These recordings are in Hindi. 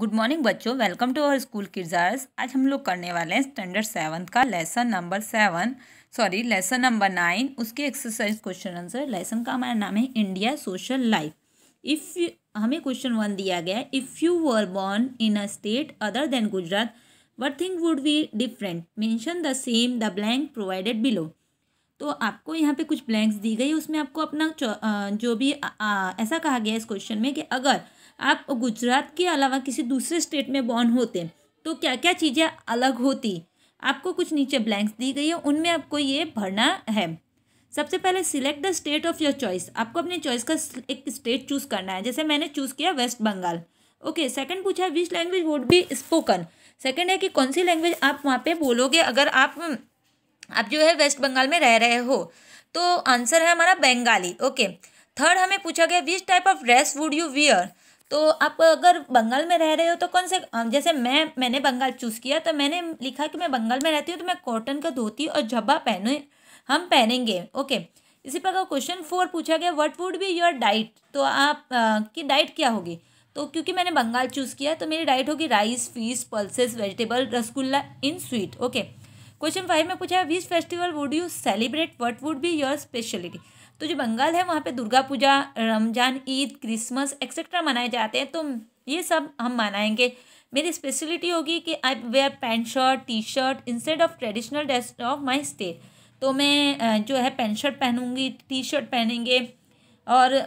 गुड मॉर्निंग बच्चों वेलकम टू अवर स्कूल किरजार्स आज हम लोग करने वाले हैं स्टैंडर्ड सेवन का lesson number seven sorry lesson number nine उसके एक्सरसाइज क्वेश्चन आंसर लेसन का हमारा नाम है इंडिया सोशल लाइफ इफ़ हमें क्वेश्चन वन दिया गया है if you were born in a state other than Gujarat what thing would be different mention the same the blank provided below तो आपको यहाँ पे कुछ ब्लैंक्स दी गई उसमें आपको अपना जो भी आ, आ, ऐसा कहा गया इस क्वेश्चन में कि अगर आप गुजरात के अलावा किसी दूसरे स्टेट में बॉर्न होते तो क्या क्या चीज़ें अलग होती आपको कुछ नीचे ब्लैंक्स दी गई है उनमें आपको ये भरना है सबसे पहले select the state of your choice आपको अपने चॉइस का एक स्टेट चूज़ करना है जैसे मैंने चूज़ किया वेस्ट बंगाल ओके सेकंड पूछा है which language would be spoken second है कि कौन सी लैंग्वेज आप वहाँ पे बोलोगे अगर आप आप जो है वेस्ट बंगाल में रह रहे हो तो आंसर है हमारा बंगाली ओके थर्ड हमें पूछा गया which type of dress would you wear तो आप अगर बंगाल में रह रहे हो तो कौन से जैसे मैं मैंने बंगाल चूज़ किया तो मैंने लिखा कि मैं बंगाल में रहती हूँ तो मैं कॉटन का धोती और झब्बा पहने हम पहनेंगे ओके इसी प्रकार क्वेश्चन फोर पूछा गया what would be your diet तो आप आ, की डाइट क्या होगी तो क्योंकि मैंने बंगाल चूज़ किया तो मेरी डाइट होगी rice fish pulses vegetable rasgulla in sweet okay question five में पूछा है which festival would you celebrate what would be your speciality तो जो बंगाल है वहाँ पे दुर्गा पूजा रमजान ईद क्रिसमस एक्सेट्रा मनाए जाते हैं तो ये सब हम मनाएंगे मेरी स्पेशलिटी होगी कि I wear pant shirt T shirt instead of traditional dress of my state तो मैं जो है पैंट शर्ट पहनूँगी टी शर्ट पहनेंगे और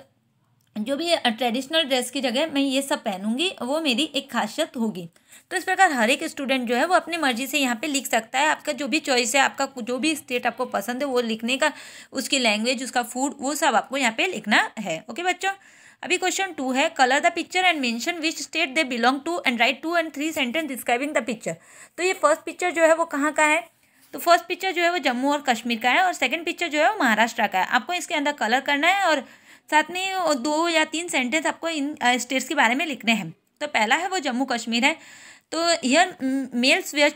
जो भी ट्रेडिशनल ड्रेस की जगह मैं ये सब पहनूंगी वो मेरी एक खासियत होगी तो इस प्रकार हर एक स्टूडेंट जो है वो अपनी मर्जी से यहाँ पे लिख सकता है आपका जो भी चॉइस है आपका जो भी स्टेट आपको पसंद है वो लिखने का उसकी लैंग्वेज उसका फूड वो सब आपको यहाँ पे लिखना है ओके बच्चों अभी क्वेश्चन टू है colour the picture and mention which state they belong to and write two and three sentence describing the picture तो ये फर्स्ट पिक्चर जो है वो कहाँ का है तो फर्स्ट पिक्चर जो है वो जम्मू और कश्मीर का है और सेकेंड पिक्चर जो है वो महाराष्ट्र का है आपको इसके अंदर कलर करना है और साथ में दो या तीन सेंटेंस आपको इन स्टेट्स के बारे में लिखने हैं तो पहला है वो जम्मू कश्मीर है तो हियर मेल्स वेयर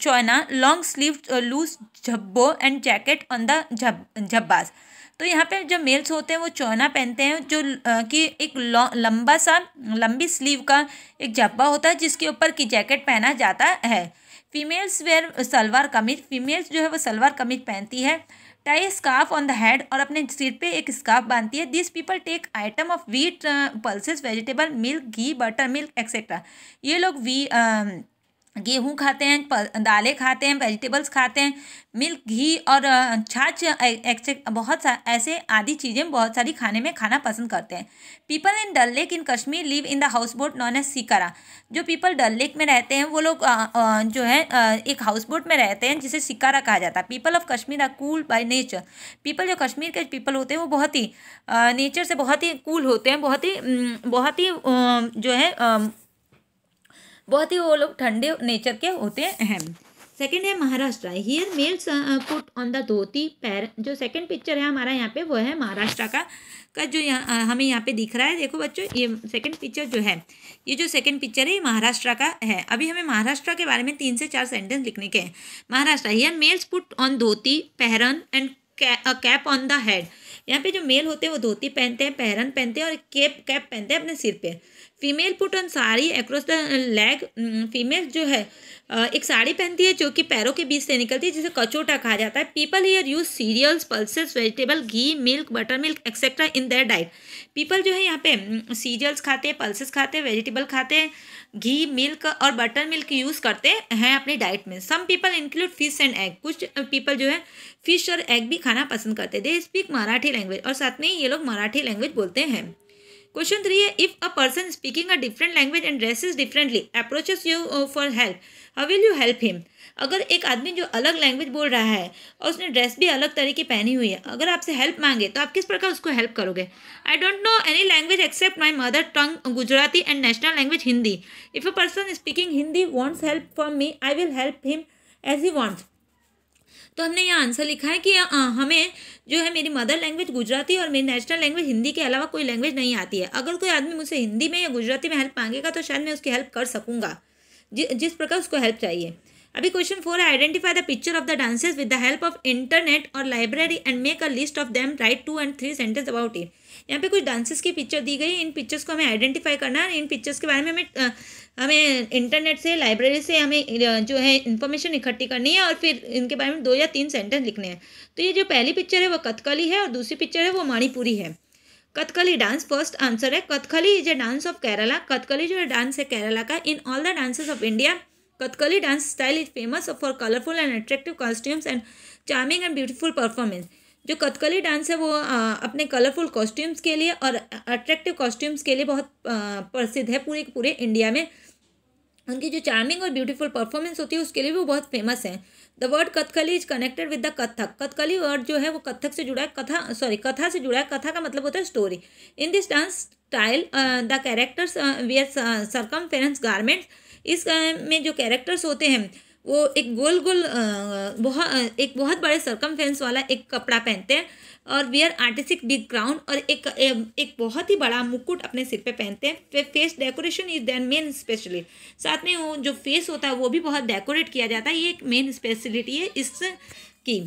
चोना लॉन्ग स्लीव लूज झब्बो एंड जैकेट ऑन द झब्बास तो यहाँ पे जो मेल्स होते हैं वो चोना पहनते हैं जो कि एक लंबा सा लंबी स्लीव का एक झब्बा होता है जिसके ऊपर की जैकेट पहना जाता है फीमेल्स वेयर सलवार कमीज फीमेल्स जो है वो सलवार कमीज पहनती है tie scarf on the head और अपने सिर पे एक स्कार्फ बांधती है this people take item of wheat pulses vegetable milk ghee butter milk etcetera ये लोग वी uh, गेहूँ खाते हैं दालें खाते हैं वेजिटेबल्स खाते हैं मिल्क घी और छाछ बहुत सा ऐसे आदि चीज़ें बहुत सारी खाने में खाना पसंद करते हैं people in Dal lake in Kashmir live in the house boat known as shikara जो पीपल डल लेक में रहते हैं वो लोग जो है एक हाउस बोट में रहते हैं जिसे सिकारा कहा जाता है people of Kashmir are cool by nature people जो कश्मीर के पीपल होते हैं वो बहुत ही नेचर से बहुत ही कूल होते हैं बहुत ही बहुत ही जो है बहुत ही वो लोग ठंडे नेचर के होते हैं सेकेंड है Maharashtra here males put on the dhoti पैर जो सेकेंड पिक्चर है हमारा यहाँ पे वो है महाराष्ट्र का का जो यहाँ uh, हमें यहाँ पे दिख रहा है देखो बच्चों ये सेकेंड पिक्चर जो है ये जो सेकेंड पिक्चर है ये महाराष्ट्र का है अभी हमें महाराष्ट्र के बारे में तीन से चार सेंटेंस लिखने के हैं Maharashtra here males put on dhoti पहरन and cap on the head यहाँ पे जो मेल होते हैं वो धोती पहनते हैं पहरन पहनते हैं और केप कैप पहनते हैं अपने सिर पे female put on sari across the leg female जो है एक साड़ी पहनती है जो कि पैरों के बीच से निकलती है जिसे कचोटा कहा जाता है people here use cereals pulses vegetable ghee milk butter milk etcetera in their diet people जो है यहाँ पे सीरियल्स खाते हैं पल्सेस खाते हैं वेजिटेबल खाते हैं घी मिल्क और बटर मिल्क यूज़ करते हैं अपनी डाइट में some people include fish and egg कुछ पीपल जो है फिश और एग भी खाना पसंद करते हैं दे स्पीक मराठी लैंग्वेज और साथ में ये लोग मराठी लैंग्वेज बोलते हैं क्वेश्चन थ्री है if a person speaking a different language and dresses differently approaches you for help how will you help him अगर एक आदमी जो अलग लैंग्वेज बोल रहा है और उसने ड्रेस भी अलग तरीके पहनी हुई है अगर आपसे हेल्प मांगे तो आप किस प्रकार उसको हेल्प करोगे I don't know any language except my mother tongue Gujarati and national language Hindi if a person speaking Hindi wants help for me I will help him as he wants तो हमने यह आंसर लिखा है कि आ, हमें जो है मेरी मदर लैंग्वेज गुजराती और मेरी नेशनल लैंग्वेज हिंदी के अलावा कोई लैंग्वेज नहीं आती है अगर कोई आदमी मुझसे हिंदी में या गुजराती में हेल्प मांगेगा तो शायद मैं उसकी हेल्प कर सकूँगा जि, जिस प्रकार उसको हेल्प चाहिए अभी क्वेश्चन फोर है identify the picture of the dances with the help of internet और library and make a list of them write two and three sentence about it यहाँ पे कुछ डांसेस की पिक्चर दी गई इन पिक्चर्स को हमें आइडेंटिफाई करना है इन पिक्चर्स के बारे में हमें हमें इंटरनेट से लाइब्रेरी से हमें जो है इन्फॉर्मेशन इकट्ठी करनी है और फिर इनके बारे में दो या तीन सेंटेंस लिखने हैं तो ये जो पहली पिक्चर है वो कथकली है और दूसरी पिक्चर है वो मणिपुरी है कथकली डांस फर्स्ट आंसर है Kathakali is a dance of Kerala Kathakali जो डांस है केरला का in all the dances of India Kathakali dance style is famous for colourful and attractive costumes and charming and beautiful performance जो कथकली डांस है वो आ, अपने कलरफुल कॉस्ट्यूम्स के लिए और अट्रैक्टिव कॉस्ट्यूम्स के लिए बहुत प्रसिद्ध है पूरे पूरे इंडिया में उनकी जो चार्मिंग और ब्यूटीफुल परफॉर्मेंस होती है उसके लिए भी वो बहुत फेमस हैं the word Kathakali is connected with the Kathak Kathakali word जो है वो कथक से जुड़ा है कथा सॉरी कथा से जुड़ा है कथा का मतलब होता है story in this dance style the characters are circumference garments इस uh, में जो कैरेक्टर्स होते हैं वो एक गोल गोल बहुत एक बहुत बड़े सरकम वाला एक कपड़ा पहनते हैं और वेयर आर्टिस्टिक बिग क्राउन और एक एक बहुत ही बड़ा मुकुट अपने सिर पे पहनते हैं फिर face decoration is then main specially साथ में वो जो फेस होता है वो भी बहुत डेकोरेट किया जाता है ये एक मेन स्पेशलिटी है इस की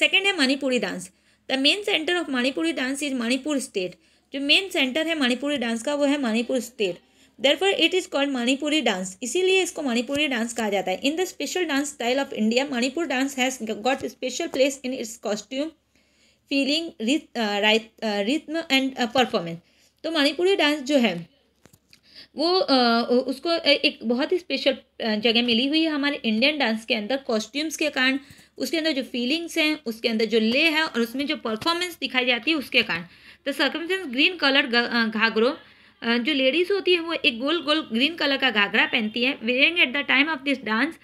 सेकेंड है Manipuri dance the main centre of Manipuri dance is Manipur state जो मेन सेंटर है मणिपुरी डांस का वो है Manipur state therefore it is called Manipuri dance इसीलिए इसको मणिपुरी डांस कहा जाता है in the special dance style of India Manipur dance has got special place in its costume feeling rhythm and performance तो मणिपुरी डांस जो है वो uh, उसको एक बहुत ही स्पेशल uh, जगह मिली हुई है हमारे इंडियन डांस के अंदर कॉस्ट्यूम्स के कारण उसके अंदर जो फीलिंग्स हैं उसके अंदर जो ले है और उसमें जो परफॉर्मेंस दिखाई जाती है उसके कारण द सर्कमस ग्रीन कलर घाघरो जो लेडीज़ होती है वो एक गोल गोल ग्रीन कलर का घाघरा पहनती है wearing at the time of this dance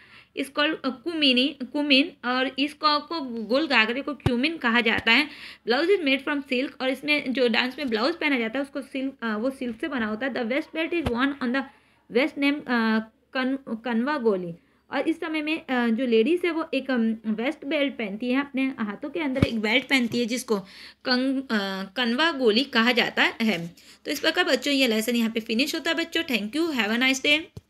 is call कुमिनी कुमिन और इसको को गोल घाघरे को क्यूमिन कहा जाता है blouse is made from silk और इसमें जो डांस में ब्लाउज पहना जाता है उसको सिल्क वो सिल्क से बना होता है the waist belt is worn on the waist name कन कन्वा गोली और इस समय में जो लेडीज़ है वो एक वेस्ट बेल्ट पहनती है अपने हाथों के अंदर एक बेल्ट पहनती है जिसको कंग कनवा गोली कहा जाता है तो इस प्रकार बच्चों ये लेसन यहाँ पे फिनिश होता है बच्चों thank you have a nice day